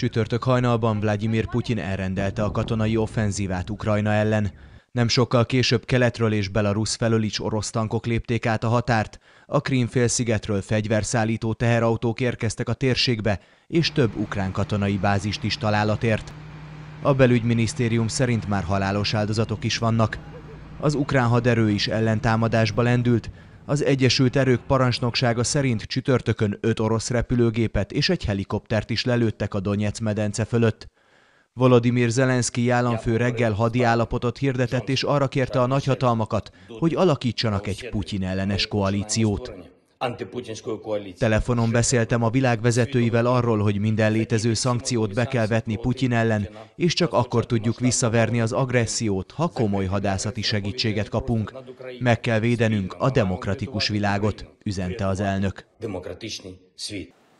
Csütörtök hajnalban Vladimir Putin elrendelte a katonai offenzívát Ukrajna ellen. Nem sokkal később keletről és Belarus felől is orosz tankok lépték át a határt, a Krímfélszigetről fegyverszállító teherautók érkeztek a térségbe, és több ukrán katonai bázist is találatért. A belügyminisztérium szerint már halálos áldozatok is vannak. Az ukrán haderő is ellentámadásba lendült, az Egyesült Erők parancsnoksága szerint csütörtökön öt orosz repülőgépet és egy helikoptert is lelőttek a Donyec medence fölött. Volodymyr Zelenszky államfő reggel hadi állapotot hirdetett, és arra kérte a nagyhatalmakat, hogy alakítsanak egy Putyin ellenes koalíciót. Telefonon beszéltem a világvezetőivel arról, hogy minden létező szankciót be kell vetni Putyin ellen, és csak akkor tudjuk visszaverni az agressziót, ha komoly hadászati segítséget kapunk. Meg kell védenünk a demokratikus világot, üzente az elnök.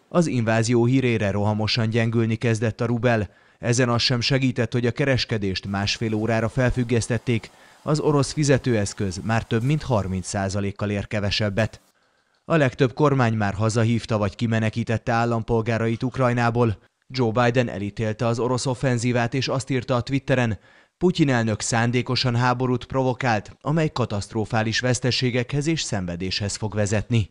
Az invázió hírére rohamosan gyengülni kezdett a rubel. Ezen az sem segített, hogy a kereskedést másfél órára felfüggesztették, az orosz fizetőeszköz már több mint 30%-kal ér kevesebbet. A legtöbb kormány már hazahívta vagy kimenekítette állampolgárait Ukrajnából. Joe Biden elítélte az orosz offenzívát és azt írta a Twitteren, Putyin elnök szándékosan háborút provokált, amely katasztrofális veszteségekhez és szenvedéshez fog vezetni.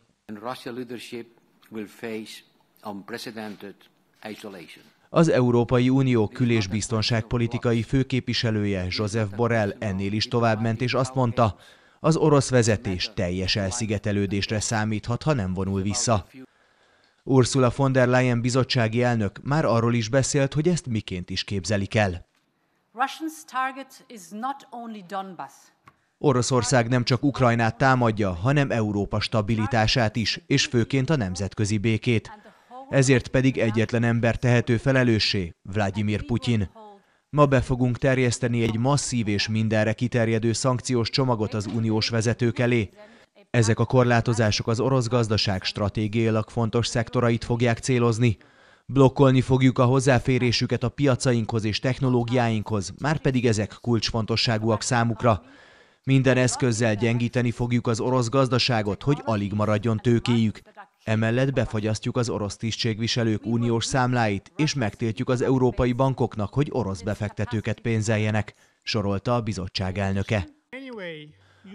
Az Európai Unió kül- biztonságpolitikai főképviselője Joseph Borrell ennél is továbbment és azt mondta, az orosz vezetés teljes elszigetelődésre számíthat, ha nem vonul vissza. Ursula von der Leyen bizottsági elnök már arról is beszélt, hogy ezt miként is képzelik el. Oroszország nem csak Ukrajnát támadja, hanem Európa stabilitását is, és főként a nemzetközi békét. Ezért pedig egyetlen ember tehető felelőssé, Vladimir Putyin. Ma be fogunk terjeszteni egy masszív és mindenre kiterjedő szankciós csomagot az uniós vezetők elé. Ezek a korlátozások az orosz gazdaság stratégiailag fontos szektorait fogják célozni. Blokkolni fogjuk a hozzáférésüket a piacainkhoz és technológiáinkhoz, már pedig ezek kulcsfontosságúak számukra. Minden eszközzel gyengíteni fogjuk az orosz gazdaságot, hogy alig maradjon tőkéjük, Emellett befagyasztjuk az orosz tisztségviselők uniós számláit, és megtiltjuk az európai bankoknak, hogy orosz befektetőket pénzeljenek, sorolta a bizottság elnöke.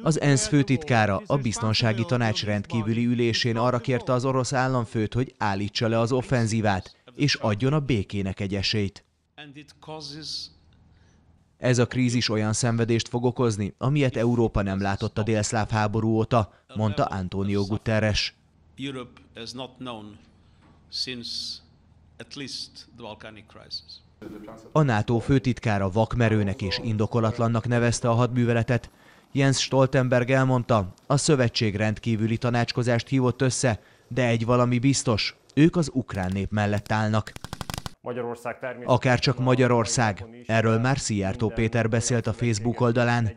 Az ENSZ főtitkára a biztonsági tanács rendkívüli ülésén arra kérte az orosz államfőt, hogy állítsa le az offenzívát, és adjon a békének egy esélyt. Ez a krízis olyan szenvedést fog okozni, amilyet Európa nem látott a délszláv háború óta, mondta Antonio Guterres. Europe has not known since at least the Balkanic crisis. A NATO főtitkára vakmerőnek és indokolatlannak nevezte a hadműveletet. Jens Stoltenberg elmondta, a szövetség rendkívüli tanácskozást hívott össze, de egy valami biztos, ők az ukrán nép mellett állnak. Magyarország Akár csak Magyarország. Erről már Szijjártó Péter beszélt a Facebook oldalán.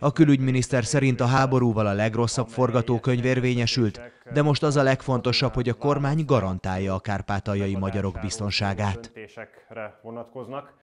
A külügyminiszter szerint a háborúval a legrosszabb forgatókönyv érvényesült, de most az a legfontosabb, hogy a kormány garantálja a kárpátaljai magyarok biztonságát.